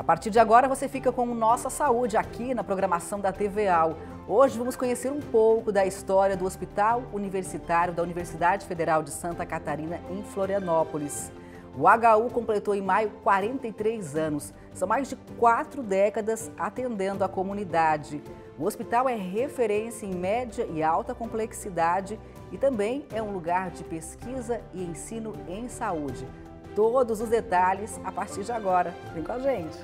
A partir de agora você fica com Nossa Saúde aqui na programação da TVAL. Hoje vamos conhecer um pouco da história do Hospital Universitário da Universidade Federal de Santa Catarina em Florianópolis. O HU completou em maio 43 anos. São mais de quatro décadas atendendo a comunidade. O hospital é referência em média e alta complexidade e também é um lugar de pesquisa e ensino em saúde todos os detalhes a partir de agora. Vem com a gente.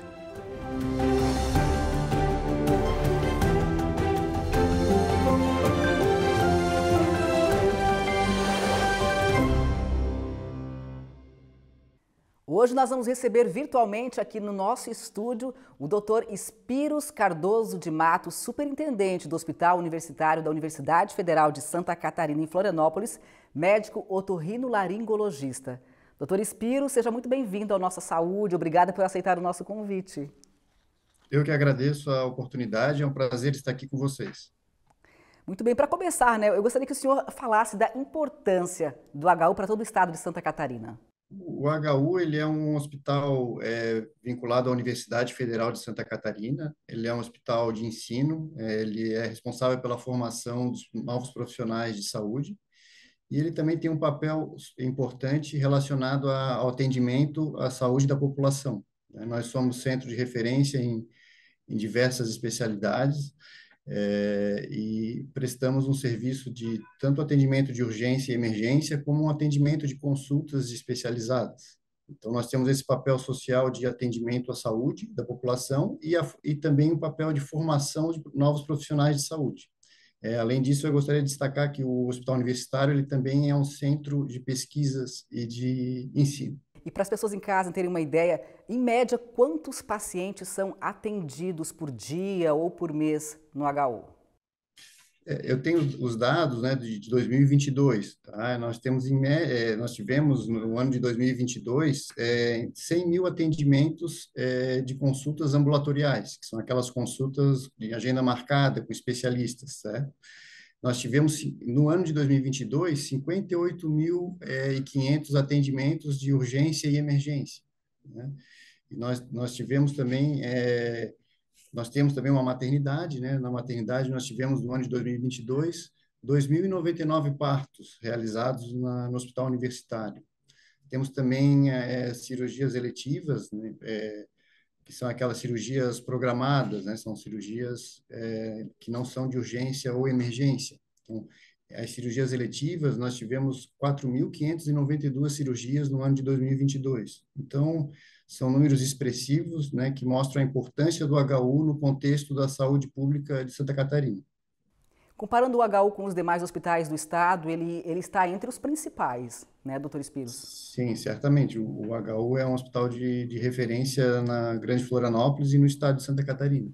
Hoje nós vamos receber virtualmente aqui no nosso estúdio o Dr. Espiros Cardoso de Mato, superintendente do Hospital Universitário da Universidade Federal de Santa Catarina em Florianópolis, médico otorrinolaringologista. Doutor Espiro, seja muito bem-vindo ao Nossa Saúde. Obrigada por aceitar o nosso convite. Eu que agradeço a oportunidade, é um prazer estar aqui com vocês. Muito bem, para começar, né, eu gostaria que o senhor falasse da importância do HU para todo o estado de Santa Catarina. O HU ele é um hospital é, vinculado à Universidade Federal de Santa Catarina. Ele é um hospital de ensino. É, ele é responsável pela formação dos novos profissionais de saúde e ele também tem um papel importante relacionado a, ao atendimento à saúde da população. Né? Nós somos centro de referência em, em diversas especialidades é, e prestamos um serviço de tanto atendimento de urgência e emergência, como um atendimento de consultas especializadas. Então, nós temos esse papel social de atendimento à saúde da população e, a, e também o um papel de formação de novos profissionais de saúde. É, além disso, eu gostaria de destacar que o Hospital Universitário ele também é um centro de pesquisas e de ensino. E para as pessoas em casa terem uma ideia, em média, quantos pacientes são atendidos por dia ou por mês no HU? É, eu tenho os dados né, de 2022. Tá? Nós, temos em, é, nós tivemos, no ano de 2022, é, 100 mil atendimentos é, de consultas ambulatoriais, que são aquelas consultas de agenda marcada com especialistas. Certo? Nós tivemos, no ano de 2022, 58.500 é, atendimentos de urgência e emergência. Né? E nós, nós tivemos também... É, nós temos também uma maternidade, né? Na maternidade, nós tivemos no ano de 2022 2.099 partos realizados na, no hospital universitário. Temos também é, cirurgias eletivas, né? é, que são aquelas cirurgias programadas, né? são cirurgias é, que não são de urgência ou emergência. Então, as cirurgias eletivas, nós tivemos 4.592 cirurgias no ano de 2022. Então, são números expressivos, né, que mostram a importância do HU no contexto da saúde pública de Santa Catarina. Comparando o HU com os demais hospitais do estado, ele, ele está entre os principais, né, doutor Espírito? Sim, certamente. O, o HU é um hospital de, de referência na Grande Florianópolis e no estado de Santa Catarina.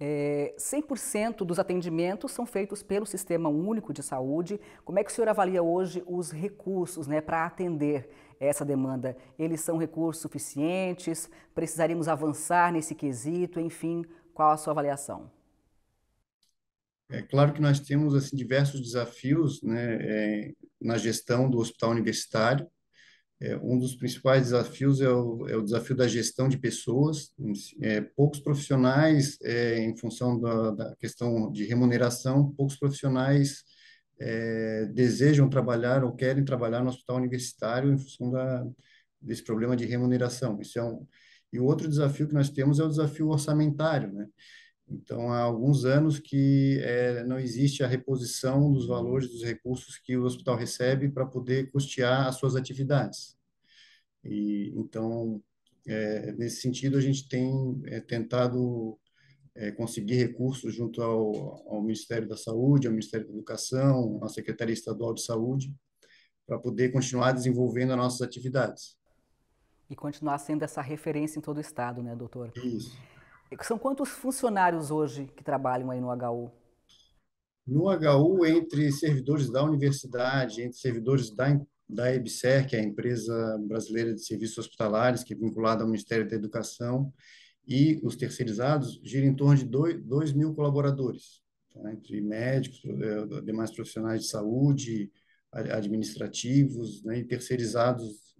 É, 100% dos atendimentos são feitos pelo Sistema Único de Saúde. Como é que o senhor avalia hoje os recursos né, para atender essa demanda? Eles são recursos suficientes? Precisaríamos avançar nesse quesito? Enfim, qual a sua avaliação? É claro que nós temos assim diversos desafios né, é, na gestão do hospital universitário. É, um dos principais desafios é o, é o, desafio da gestão de pessoas. É, poucos profissionais, é, em função da, da, questão de remuneração, poucos profissionais é, desejam trabalhar ou querem trabalhar no hospital universitário em função da, desse problema de remuneração. Isso é um, e o outro desafio que nós temos é o desafio orçamentário, né? Então, há alguns anos que é, não existe a reposição dos valores dos recursos que o hospital recebe para poder custear as suas atividades. E, então, é, nesse sentido, a gente tem é, tentado é, conseguir recursos junto ao, ao, Ministério da Saúde, ao Ministério da Educação, à Secretaria Estadual de Saúde, para poder continuar desenvolvendo as nossas atividades. E continuar sendo essa referência em todo o Estado, né, doutor? Isso. São quantos funcionários hoje que trabalham aí no HU? No HU, entre servidores da universidade, entre servidores da, da EBSER, que é a Empresa Brasileira de Serviços Hospitalares, que é vinculada ao Ministério da Educação, e os terceirizados gira em torno de 2 mil colaboradores, tá? Né, entre médicos, é, demais profissionais de saúde, administrativos né? e terceirizados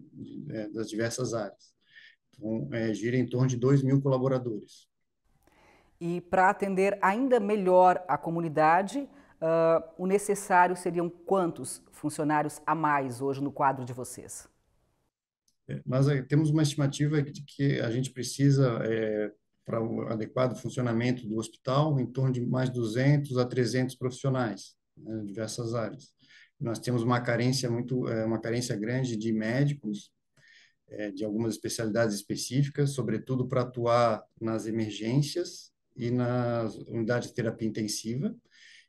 é, das diversas áreas. Então, é, gira em torno de 2 mil colaboradores. E para atender ainda melhor a comunidade, uh, o necessário seriam quantos funcionários a mais hoje no quadro de vocês? É, mas é, temos uma estimativa de que a gente precisa, é, para o adequado funcionamento do hospital, em torno de mais 200 a 300 profissionais, né, em diversas áreas. Nós temos uma carência muito, é, uma carência grande de médicos, de algumas especialidades específicas, sobretudo para atuar nas emergências e nas unidades de terapia intensiva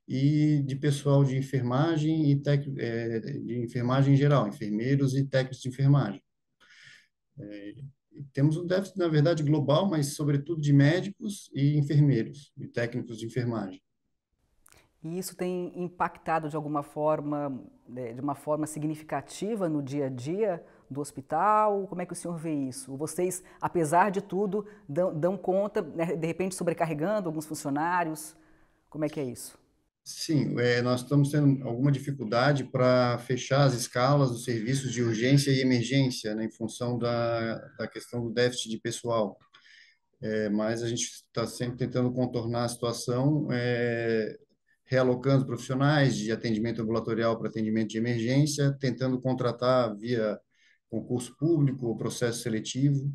e de pessoal de enfermagem e tec, de enfermagem em geral, enfermeiros e técnicos de enfermagem. É, temos um déficit, na verdade, global, mas sobretudo de médicos e enfermeiros, e técnicos de enfermagem. E isso tem impactado de alguma forma, é, de uma forma significativa no dia a dia do hospital? Como é que o senhor vê isso? Vocês, apesar de tudo, dão, dão conta, né, de repente sobrecarregando alguns funcionários? Como é que é isso? Sim, é, nós estamos tendo alguma dificuldade para fechar as escalas dos serviços de urgência e emergência, né, em função da, da questão do déficit de pessoal. É, mas a gente está sempre tentando contornar a situação, é, realocando profissionais de atendimento ambulatorial para atendimento de emergência, tentando contratar via concurso público ou processo seletivo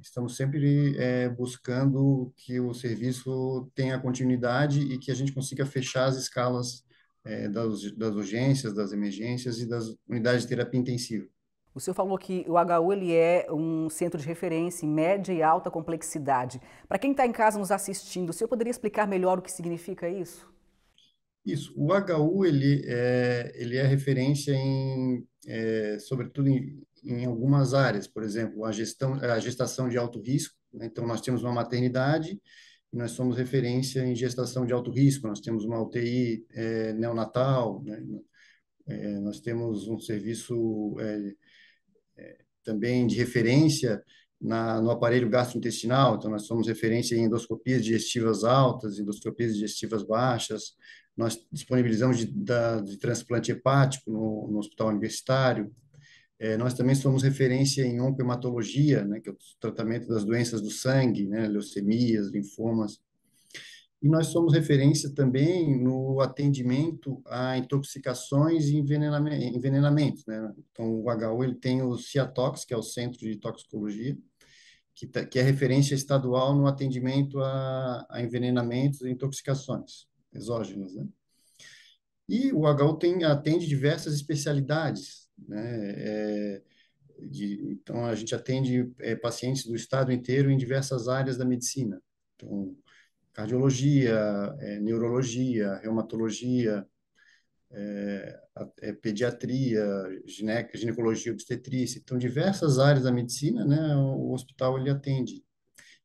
estamos sempre é, buscando que o serviço tenha continuidade e que a gente consiga fechar as escalas é, das, das urgências, das emergências e das unidades de terapia intensiva. O senhor falou que o HU ele é um centro de referência em média e alta complexidade. Para quem está em casa nos assistindo, o senhor poderia explicar melhor o que significa isso? Isso. O HU ele é, ele é referência em, é, sobretudo em em algumas áreas, por exemplo, a, gestão, a gestação de alto risco. Né? Então, nós temos uma maternidade e nós somos referência em gestação de alto risco. Nós temos uma UTI é, neonatal, né? é, nós temos um serviço é, é, também de referência na, no aparelho gastrointestinal. Então, nós somos referência em endoscopias digestivas altas, endoscopias digestivas baixas. Nós disponibilizamos de, de transplante hepático no, no hospital universitário é, nós também somos referência em oncohematologia, né, que é o tratamento das doenças do sangue, né, leucemias, linfomas. E nós somos referência também no atendimento a intoxicações e envenenamentos. Né? Então, o HU ele tem o CIATOX, que é o Centro de Toxicologia, que, tá, que é referência estadual no atendimento a, a envenenamentos e intoxicações exógenas. Né? E o HU tem, atende diversas especialidades, né? É, de, então, a gente atende é, pacientes do estado inteiro em diversas áreas da medicina. Então, cardiologia, é, neurologia, reumatologia, é, é, pediatria, gine, ginecologia, obstetrícia. Então, diversas áreas da medicina, né, o hospital ele atende.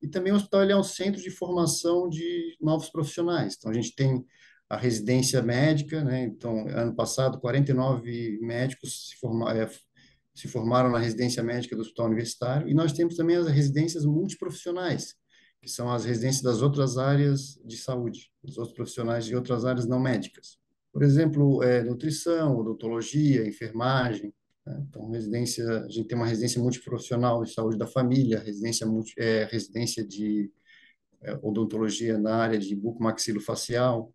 E também o hospital ele é um centro de formação de novos profissionais. Então, a gente tem a residência médica, né? Então, ano passado, 49 médicos se, forma, é, se formaram na residência médica do Hospital Universitário, e nós temos também as residências multiprofissionais, que são as residências das outras áreas de saúde, dos outros profissionais de outras áreas não médicas. Por exemplo, é, nutrição, odontologia, enfermagem. Né? Então, residência, a gente tem uma residência multiprofissional de saúde da família, residência, multi, é, residência de é, odontologia na área de bucomaxilofacial,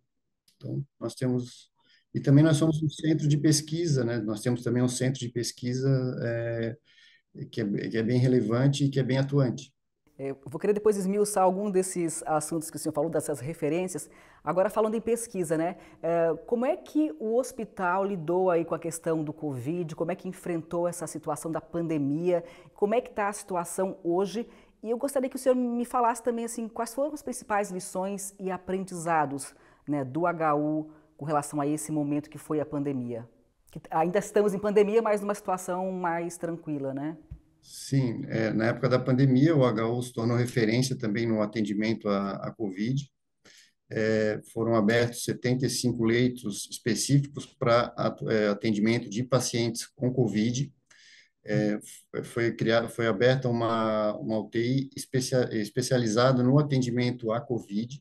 então, nós temos e também nós somos um centro de pesquisa, né? Nós temos também um centro de pesquisa é, que, é, que, é, bem relevante e que é bem atuante. É, eu vou querer depois esmiuçar algum desses assuntos que o senhor falou, dessas referências. Agora, falando em pesquisa, né? É, como é que o hospital lidou aí com a questão do Covid? Como é que enfrentou essa situação da pandemia? Como é que está a situação hoje? E eu gostaria que o senhor me falasse também, assim, quais foram as principais lições e aprendizados né, do HU com relação a esse momento que foi a pandemia? Que ainda estamos em pandemia, mas numa situação mais tranquila, né? Sim, é, na época da pandemia, o HU se tornou referência também no atendimento à, à Covid. É, foram abertos 75 leitos específicos para é, atendimento de pacientes com Covid. É, foi, criado, foi aberta uma, uma UTI especia, especializada no atendimento à Covid,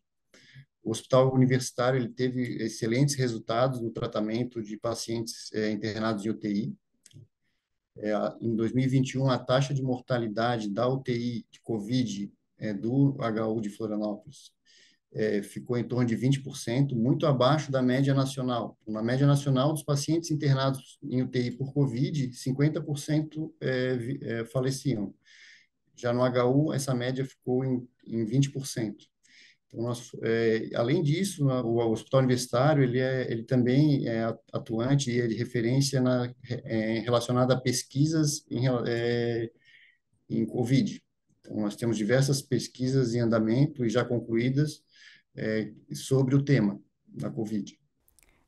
o hospital universitário ele teve excelentes resultados no tratamento de pacientes é, internados em UTI. É, em 2021, a taxa de mortalidade da UTI de COVID é, do HU de Florianópolis é, ficou em torno de 20%, muito abaixo da média nacional. Na média nacional, dos pacientes internados em UTI por COVID, 50% é, é, faleciam. Já no HU, essa média ficou em, em 20% é, além disso, o hospital universitário ele, é, ele também é atuante e é de referência na, é, relacionada a pesquisas em, é, em COVID. Então, nós temos diversas pesquisas em andamento e já concluídas é, sobre o tema da COVID.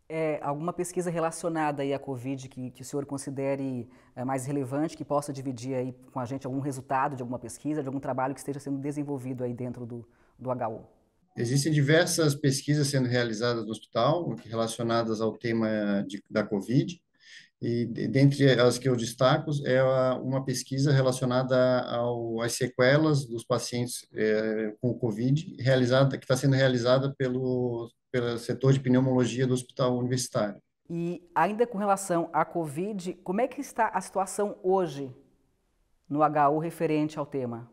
É, alguma pesquisa relacionada aí à Covid que, que o senhor considere é, mais relevante, que possa dividir aí com a gente algum resultado de alguma pesquisa, de algum trabalho que esteja sendo desenvolvido aí dentro do, do HU? Existem diversas pesquisas sendo realizadas no hospital relacionadas ao tema de, da COVID, e dentre as que eu destaco é uma pesquisa relacionada ao, às sequelas dos pacientes é, com COVID, realizada, que está sendo realizada pelo, pelo setor de pneumologia do hospital universitário. E ainda com relação à COVID, como é que está a situação hoje no HU referente ao tema?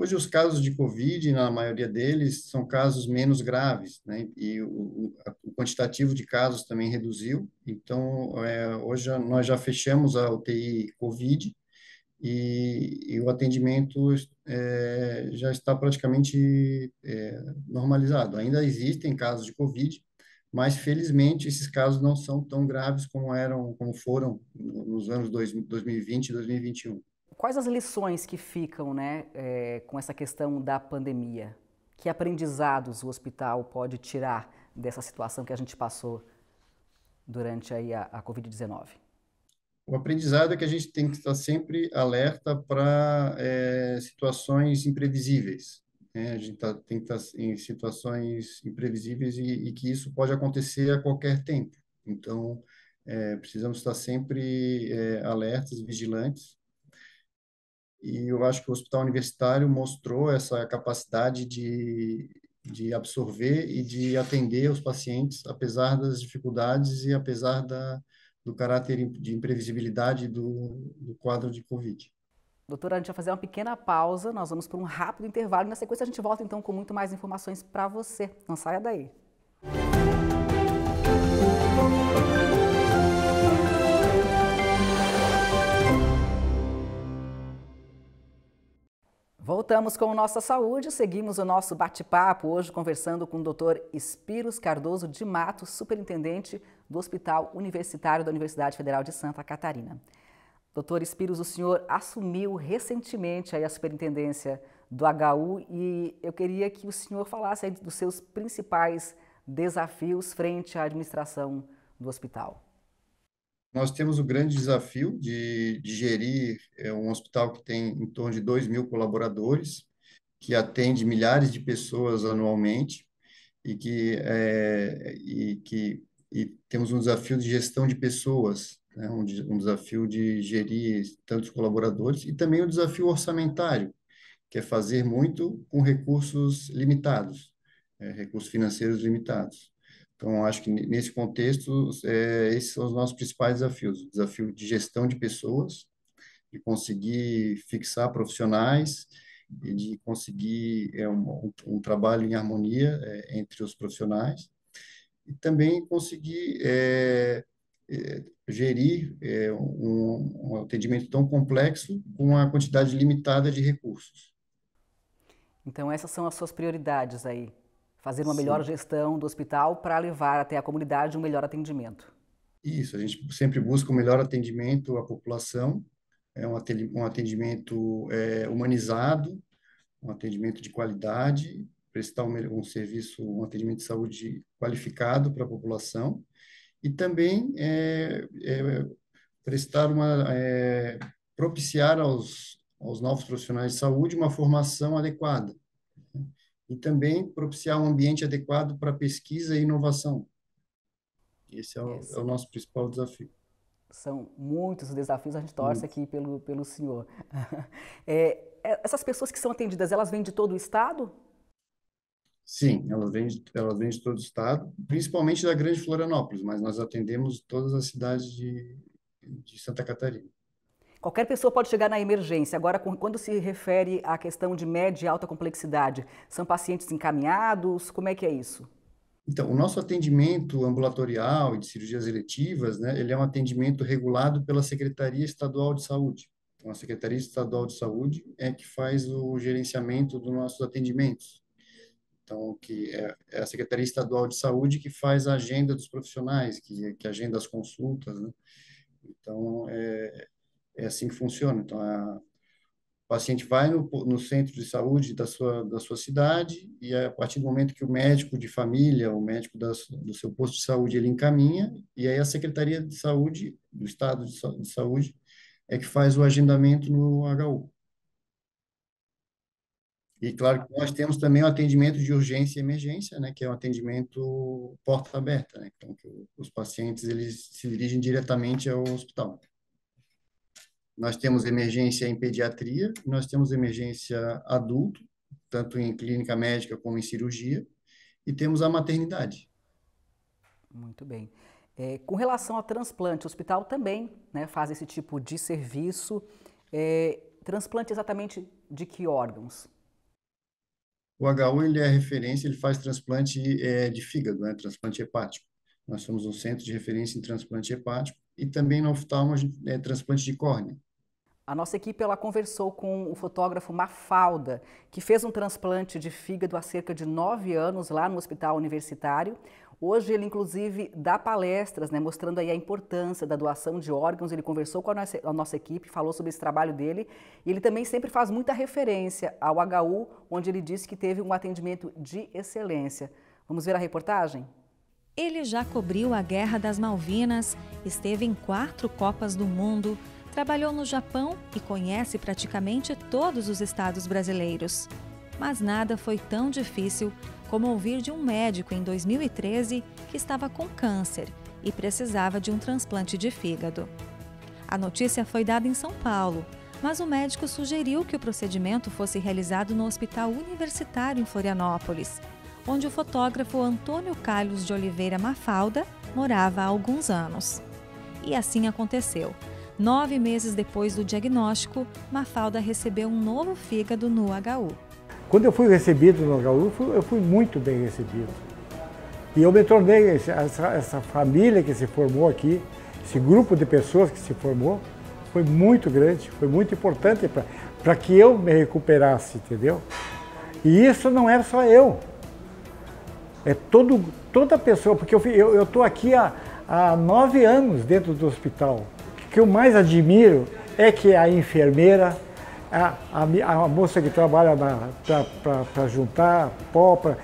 Hoje, os casos de Covid, na maioria deles, são casos menos graves, né? e o, o quantitativo de casos também reduziu. Então, é, hoje nós já fechamos a UTI Covid e, e o atendimento é, já está praticamente é, normalizado. Ainda existem casos de Covid, mas felizmente esses casos não são tão graves como eram, como foram nos anos dois, 2020 e 2021. Quais as lições que ficam né, é, com essa questão da pandemia? Que aprendizados o hospital pode tirar dessa situação que a gente passou durante aí a, a Covid-19? O aprendizado é que a gente tem que estar sempre alerta para é, eh, situações imprevisíveis. Né? A gente tá, tem que estar em situações imprevisíveis e, e que isso pode acontecer a qualquer tempo. Então, é, precisamos estar sempre é, alertas, vigilantes e eu acho que o hospital universitário mostrou essa capacidade de, de absorver e de atender os pacientes, apesar das dificuldades e apesar da, do caráter de imprevisibilidade do, do quadro de Covid. Doutora, a gente vai fazer uma pequena pausa, nós vamos para um rápido intervalo e na sequência a gente volta então com muito mais informações para você. Não saia daí. Música Voltamos com Nossa Saúde, seguimos o nosso bate-papo hoje conversando com o Dr. Espiros Cardoso de Mato, superintendente do Hospital Universitário da Universidade Federal de Santa Catarina. Doutor Espiros, o senhor assumiu recentemente a superintendência do HU e eu queria que o senhor falasse dos seus principais desafios frente à administração do hospital nós temos o grande desafio de, de gerir é, um hospital que tem em torno de 2 mil colaboradores, que atende milhares de pessoas anualmente e que, é, e que e temos um desafio de gestão de pessoas, né? um, um desafio de gerir tantos colaboradores e também o um desafio orçamentário, que é fazer muito com recursos limitados, é, recursos financeiros limitados. Então, acho que nesse contexto, é, esses são os nossos principais desafios: o desafio de gestão de pessoas, de conseguir fixar profissionais e de conseguir é, um, um, trabalho em harmonia é, entre os profissionais, e também conseguir é, é, gerir é, um, um atendimento tão complexo com a quantidade limitada de recursos. Então, essas são as suas prioridades aí fazer uma Sim. melhor gestão do hospital para levar até a comunidade um melhor atendimento. Isso, a gente sempre busca o um melhor atendimento à população, é um atendimento é, humanizado, um atendimento de qualidade, prestar um, um, serviço, um atendimento de saúde qualificado para a população e também é, é, prestar uma é, propiciar aos, aos novos profissionais de saúde uma formação adequada e também propiciar um ambiente adequado para pesquisa e inovação. Esse é o, é o, nosso principal desafio. São muitos desafios, a gente torce Muito. aqui pelo, pelo senhor. É, é, essas pessoas que são atendidas, elas vêm de todo o estado? Sim, elas vêm, de, elas vêm de todo o estado, principalmente da Grande Florianópolis, mas nós atendemos todas as cidades de, de Santa Catarina. Qualquer pessoa pode chegar na emergência. Agora, quando se refere à questão de média e alta complexidade, são pacientes encaminhados? Como é que é isso? Então, o nosso atendimento ambulatorial e de cirurgias eletivas, né, ele é um atendimento regulado pela Secretaria Estadual de Saúde. Então, a Secretaria Estadual de Saúde é que faz o gerenciamento dos nossos atendimentos. Então, que é, é a Secretaria Estadual de Saúde que faz a agenda dos profissionais, que, que agenda as consultas, né? Então, é, é assim que funciona. Então, a, o paciente vai no, no, centro de saúde da sua, da sua cidade e a partir do momento que o médico de família, o médico da, do seu posto de saúde, ele encaminha e aí a Secretaria de Saúde, do Estado de, de Saúde, é que faz o agendamento no HU. E claro que nós temos também o atendimento de urgência e emergência, né, que é um atendimento porta aberta, né, então que os pacientes eles se dirigem diretamente ao hospital nós temos emergência em pediatria, nós temos emergência adulto, tanto em clínica médica como em cirurgia, e temos a maternidade. Muito bem. É, com relação a transplante, o hospital também né, faz esse tipo de serviço. É, transplante exatamente de que órgãos? O HU ele é referência, ele faz transplante é, de fígado, né, transplante hepático. Nós somos um centro de referência em transplante hepático e também no oftalmo é, transplante de córnea. A nossa equipe ela conversou com o fotógrafo Mafalda, que fez um transplante de fígado há cerca de nove anos lá no hospital universitário. Hoje ele, inclusive, dá palestras, né, mostrando aí a importância da doação de órgãos. Ele conversou com a nossa, a nossa, equipe, falou sobre esse trabalho dele. E ele também sempre faz muita referência ao HU, onde ele disse que teve um atendimento de excelência. Vamos ver a reportagem? Ele já cobriu a Guerra das Malvinas, esteve em quatro Copas do Mundo, Trabalhou no Japão e conhece praticamente todos os estados brasileiros. Mas nada foi tão difícil como ouvir de um médico em 2013 que estava com câncer e precisava de um transplante de fígado. A notícia foi dada em São Paulo, mas o médico sugeriu que o procedimento fosse realizado no Hospital Universitário em Florianópolis, onde o fotógrafo Antônio Carlos de Oliveira Mafalda morava há alguns anos. E assim aconteceu. Nove meses depois do diagnóstico, Mafalda recebeu um novo fígado no HU. Quando eu fui recebido no HU, eu fui muito bem recebido. E eu me tornei essa, essa família que se formou aqui, esse grupo de pessoas que se formou, foi muito grande, foi muito importante para que eu me recuperasse, entendeu? E isso não é só eu, é todo, toda pessoa, porque eu estou aqui há, há nove anos dentro do hospital que eu mais admiro é que a enfermeira, a, a, a moça que trabalha para juntar pó, pra,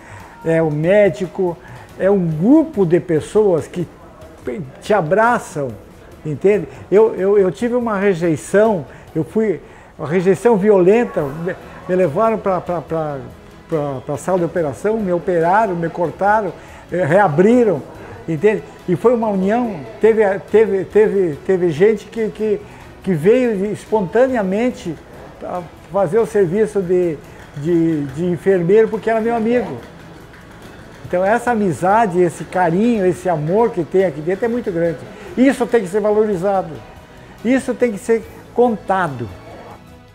é o médico, é um grupo de pessoas que te abraçam, entende? Eu, eu, eu tive uma rejeição, eu fui, uma rejeição violenta, me, me levaram para a sala de operação, me operaram, me cortaram, eh, reabriram, entende? E foi uma união, teve, teve, teve, teve gente que, que, que veio espontaneamente fazer o serviço de, de, de enfermeiro porque era meu amigo. Então essa amizade, esse carinho, esse amor que tem aqui dentro é muito grande. Isso tem que ser valorizado, isso tem que ser contado.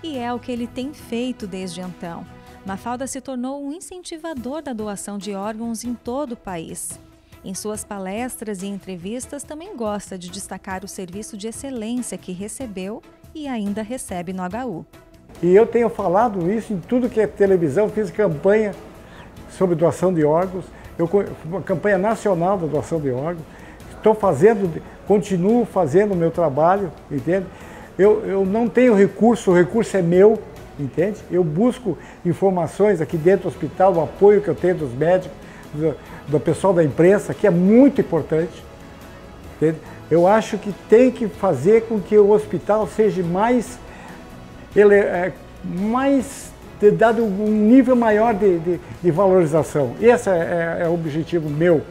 E é o que ele tem feito desde então. Mafalda se tornou um incentivador da doação de órgãos em todo o país. Em suas palestras e entrevistas, também gosta de destacar o serviço de excelência que recebeu e ainda recebe no HU. E eu tenho falado isso em tudo que é televisão, fiz campanha sobre doação de órgãos, eu, uma campanha nacional da doação de órgãos. Estou fazendo, continuo fazendo o meu trabalho, entende? Eu, eu não tenho recurso, o recurso é meu, entende? Eu busco informações aqui dentro do hospital, o apoio que eu tenho dos médicos, do pessoal da imprensa, que é muito importante. Entende? Eu acho que tem que fazer com que o hospital seja mais, ele, é, mais dado um nível maior de, de, de valorização. Esse é, é, é o objetivo meu.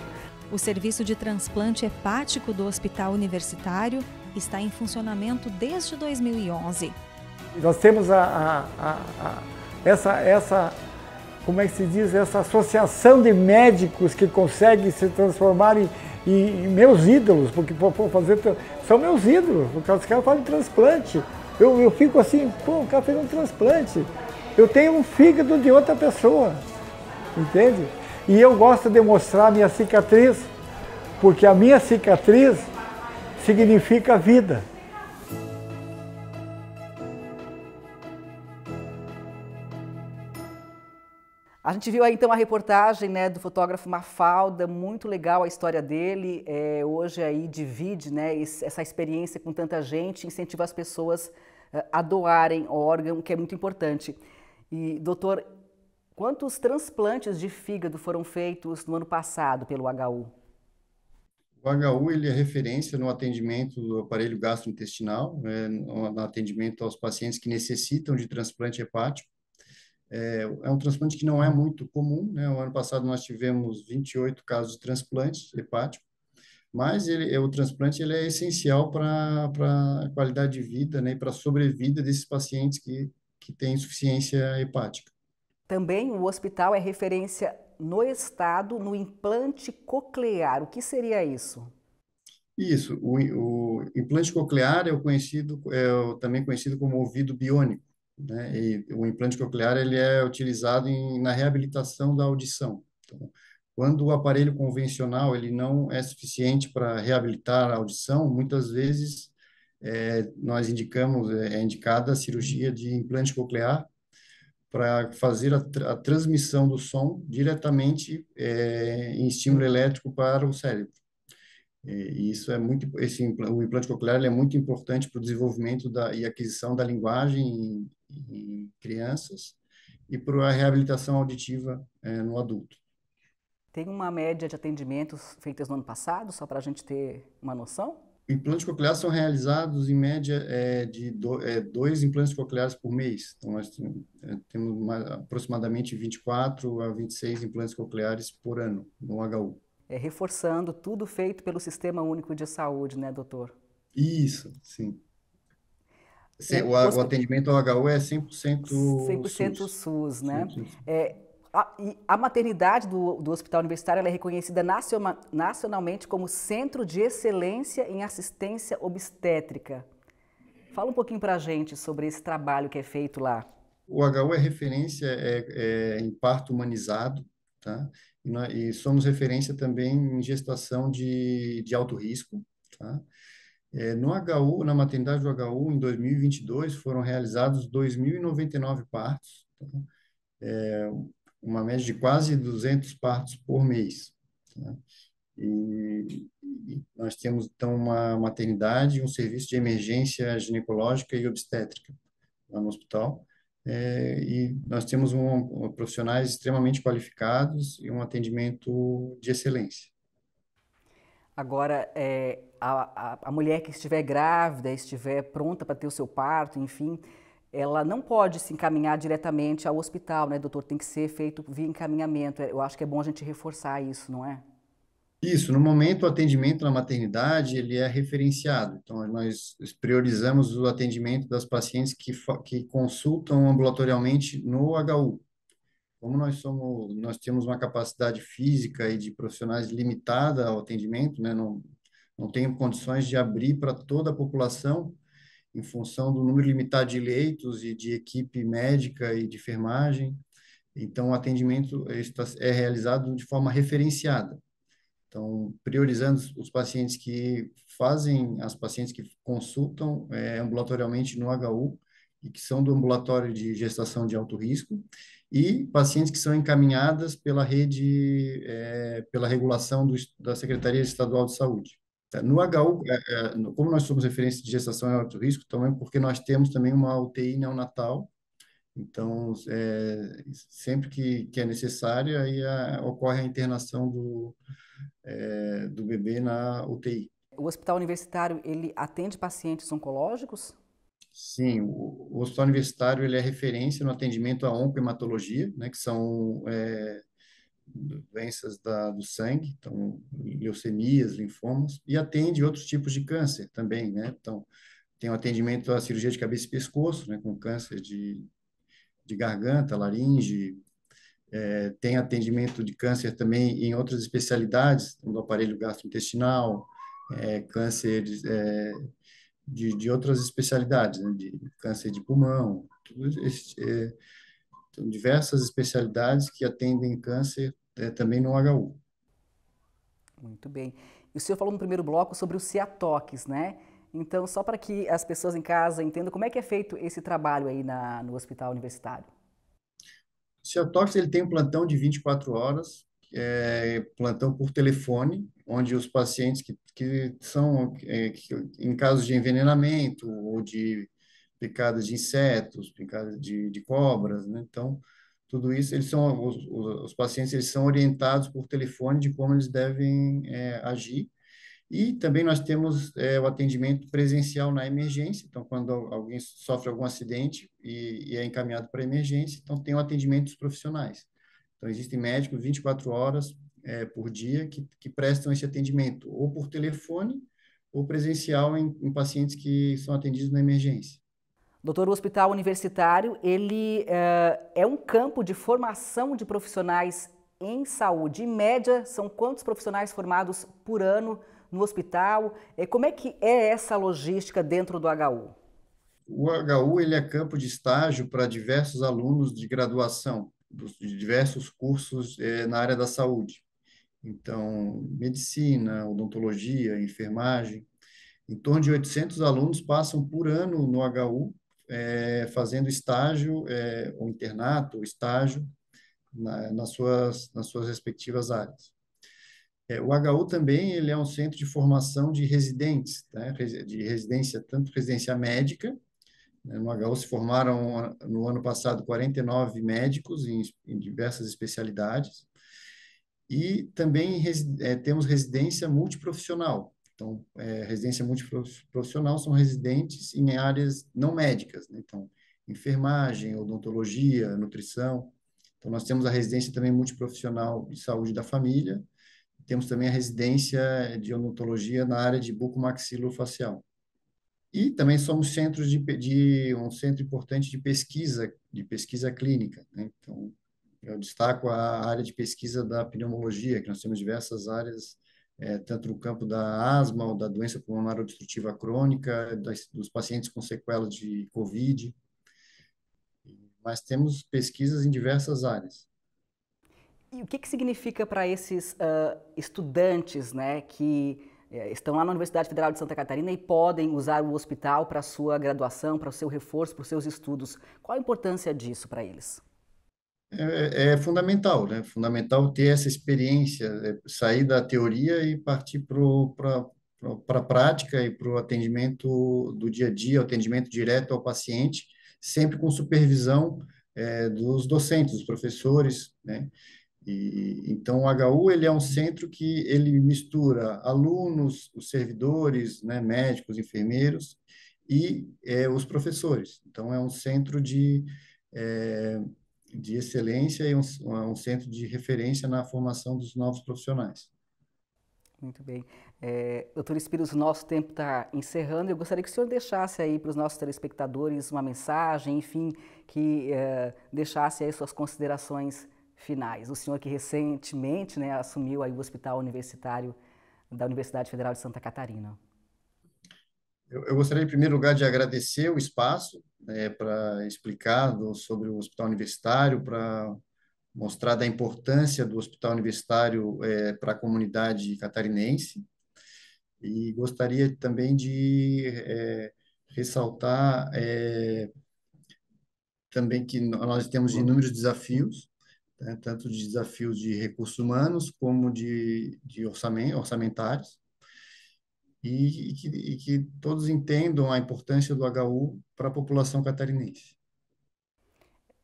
O serviço de transplante hepático do Hospital Universitário está em funcionamento desde 2011. Nós temos a, a, a, essa, essa como é que se diz, essa associação de médicos que conseguem se transformar em, em meus ídolos, porque pô, fazer, são meus ídolos, porque os caras fazem transplante. Eu, eu fico assim, pô, o cara fez um transplante. Eu tenho um fígado de outra pessoa, entende? E eu gosto de mostrar a minha cicatriz, porque a minha cicatriz significa vida. A gente viu aí então a reportagem né, do fotógrafo Mafalda, muito legal a história dele. É, hoje aí divide né, essa experiência com tanta gente, incentiva as pessoas eh, a doarem órgão, que é muito importante. E, doutor, quantos transplantes de fígado foram feitos no ano passado pelo HU? O HU ele é referência no atendimento do aparelho gastrointestinal, é, no atendimento aos pacientes que necessitam de transplante hepático. É, é, um transplante que não é muito comum, né? O ano passado nós tivemos 28 casos de transplante hepático, mas ele, é, o transplante ele é essencial para a qualidade de vida né? e para a sobrevida desses pacientes que, que têm insuficiência hepática. Também o hospital é referência no estado no implante coclear. O que seria isso? Isso, o, o implante coclear é, o conhecido, é o, também conhecido como ouvido biônico. Né? E o implante coclear ele é utilizado em, na reabilitação da audição. Então, quando o aparelho convencional ele não é suficiente para reabilitar a audição, muitas vezes é, nós indicamos é, é indicada a cirurgia de implante coclear para fazer a, tra a, transmissão do som diretamente é, em estímulo elétrico para o cérebro. E isso é muito, esse o implante coclear é muito importante para o desenvolvimento da, e aquisição da linguagem em crianças e para a reabilitação auditiva é, no adulto. Tem uma média de atendimentos feitas no ano passado, só para a gente ter uma noção? Implantes cocleares são realizados em média é, de do, é, dois implantes cocleares por mês. Então, nós é, temos uma, aproximadamente 24 a 26 implantes cocleares por ano no HU. É, reforçando tudo feito pelo Sistema Único de Saúde, né, doutor? Isso, sim. É, o, o, atendimento ao HU é 100%, 100% SUS. SUS, né? 100%. É, a, a, maternidade do, do Hospital Universitário é reconhecida nacionalmente como Centro de Excelência em Assistência Obstétrica. Fala um pouquinho para a gente sobre esse trabalho que é feito lá. O HU é referência é, é, em parto humanizado, tá? E, nós, e, somos referência também em gestação de, de alto risco, tá? É, no HU, na maternidade do HU, em 2022, foram realizados 2.099 partos, tá? é, uma média de quase 200 partos por mês. Tá? E, e, nós temos, então, uma maternidade, um serviço de emergência ginecológica e obstétrica lá no hospital. É, e nós temos um, um, profissionais extremamente qualificados e um atendimento de excelência. Agora, é, a, a, a mulher que estiver grávida, estiver pronta para ter o seu parto, enfim, ela não pode se encaminhar diretamente ao hospital, né, doutor? Tem que ser feito via encaminhamento. Eu acho que é bom a gente reforçar isso, não é? Isso, no momento o atendimento na maternidade, ele é referenciado. Então, nós priorizamos o atendimento das pacientes que, que consultam ambulatorialmente no HU. Como nós somos, nós temos uma capacidade física e de profissionais limitada ao atendimento, né, não, não tenho condições de abrir para toda a população, em função do número limitado de leitos e de equipe médica e de enfermagem. Então, o atendimento tá, é realizado de forma referenciada. Então, priorizando os pacientes que fazem, as pacientes que consultam é, ambulatorialmente no HU e que são do ambulatório de gestação de alto risco, e pacientes que são encaminhadas pela rede, é, pela regulação do, da Secretaria Estadual de Saúde. Tá, no HU, é, é, como nós somos referência de gestação em alto risco, também então porque nós temos também uma UTI neonatal, então é, sempre que, que é necessário, aí a, ocorre a internação do, é, do bebê na UTI. O hospital universitário, ele atende pacientes oncológicos? Sim, o, o hospital universitário ele é referência no atendimento à oncohematologia, né, que são... É, doenças da, do sangue, então leucemias, linfomas, e atende outros tipos de câncer também, né? Então, tem o atendimento à cirurgia de cabeça e pescoço, né, com câncer de, de garganta, laringe, é, tem atendimento de câncer também em outras especialidades, do aparelho gastrointestinal, é, câncer é, de, de outras especialidades, né, de câncer de pulmão, tudo isso então, diversas especialidades que atendem câncer é, também no HU. Muito bem. E o senhor falou no primeiro bloco sobre o CIATOX, né? Então, só para que as pessoas em casa entendam como é que é feito esse trabalho aí na, no hospital universitário. O CIATOX ele tem um plantão de 24 horas, é, plantão por telefone, onde os pacientes que, que são, é, que, em casos de envenenamento ou de picadas de insetos, picadas de, de cobras, né? Então, tudo isso, eles são os, os, pacientes eles são orientados por telefone de como eles devem é, agir. E também nós temos é, o atendimento presencial na emergência, então quando alguém sofre algum acidente e, e é encaminhado para emergência, então tem o atendimento dos profissionais. Então existem médicos 24 horas é, por dia que, que prestam esse atendimento, ou por telefone, ou presencial em, em pacientes que são atendidos na emergência. Doutor, o hospital universitário ele uh, é um campo de formação de profissionais em saúde. Em média, são quantos profissionais formados por ano no hospital? Como é que é essa logística dentro do HU? O HU ele é campo de estágio para diversos alunos de graduação de diversos cursos eh, na área da saúde. Então, medicina, odontologia, enfermagem. Em torno de 800 alunos passam por ano no HU é, fazendo estágio, é, ou internato, ou estágio, na, nas, suas, nas suas respectivas áreas. É, o HU também ele é um centro de formação de residentes, né, de residência, tanto residência médica, né, no HU se formaram no ano passado 49 médicos em, em diversas especialidades, e também é, temos residência multiprofissional, então, é, residência multiprofissional são residentes em áreas não médicas, né? então, enfermagem, odontologia, nutrição. Então, nós temos a residência também multiprofissional de saúde da família, temos também a residência de odontologia na área de bucomaxilofacial. E também somos centros de, de, um centro importante de pesquisa, de pesquisa clínica. Né? Então, eu destaco a área de pesquisa da pneumologia, que nós temos diversas áreas é, tanto no campo da asma ou da doença pulmonar obstrutiva crônica, das, dos pacientes com sequelas de COVID. Mas temos pesquisas em diversas áreas. E o que, que significa para esses uh, estudantes né, que eh, estão lá na Universidade Federal de Santa Catarina e podem usar o hospital para sua graduação, para o seu reforço, para os seus estudos. Qual a importância disso para eles? é, é, fundamental, né? Fundamental ter essa experiência, é, sair da teoria e partir para a prática e para o atendimento do dia a dia, atendimento direto ao paciente, sempre com supervisão é, dos docentes, dos professores, né? E, então, o HU ele é um centro que ele mistura alunos, os servidores, né, médicos, enfermeiros e é, os professores. Então, é um centro de é, de excelência e um, um centro de referência na formação dos novos profissionais. Muito bem. É, doutor Espíritos, nosso tempo está encerrando. Eu gostaria que o senhor deixasse aí para os nossos telespectadores uma mensagem, enfim, que é, deixasse aí suas considerações finais. O senhor que recentemente né, assumiu aí o Hospital Universitário da Universidade Federal de Santa Catarina. Eu, eu gostaria, em primeiro lugar, de agradecer o espaço é, para explicar sobre o hospital universitário, para mostrar da importância do hospital universitário é, para a comunidade catarinense. E gostaria também de é, ressaltar é, também que nós temos inúmeros desafios, né, tanto de desafios de recursos humanos como de, de orçamentários e, e, que, e que todos entendam a importância do HU para a população catarinense.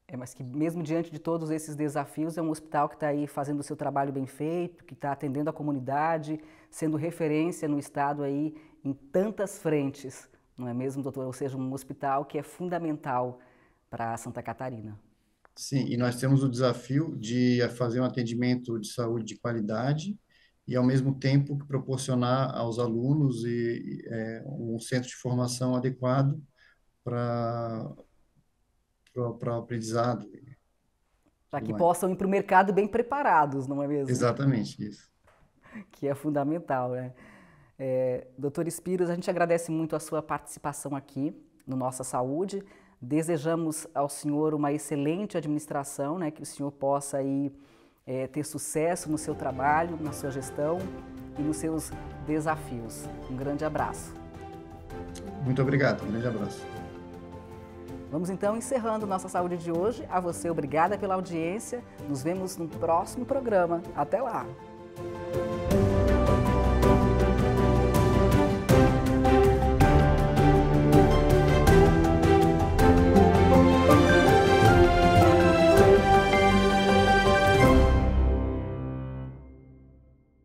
É, mas que mesmo diante de todos esses desafios, é um hospital que está aí fazendo o seu trabalho bem feito, que está atendendo a comunidade, sendo referência no estado aí em tantas frentes, não é mesmo, doutor? Ou seja, um hospital que é fundamental para Santa Catarina. Sim, e nós temos o desafio de fazer um atendimento de saúde de qualidade e, ao mesmo tempo, proporcionar aos alunos e, e é, um centro de formação adequado para o aprendizado. Para que possam ir para o mercado bem preparados, não é mesmo? Exatamente, isso. Que é fundamental, né? É, doutor Espiros, a gente agradece muito a sua participação aqui no Nossa Saúde. Desejamos ao senhor uma excelente administração, né, que o senhor possa ir é, ter sucesso no seu trabalho, na sua gestão e nos seus desafios. Um grande abraço. Muito obrigado, um grande abraço. Vamos então encerrando nossa saúde de hoje. A você, obrigada pela audiência. Nos vemos no próximo programa. Até lá!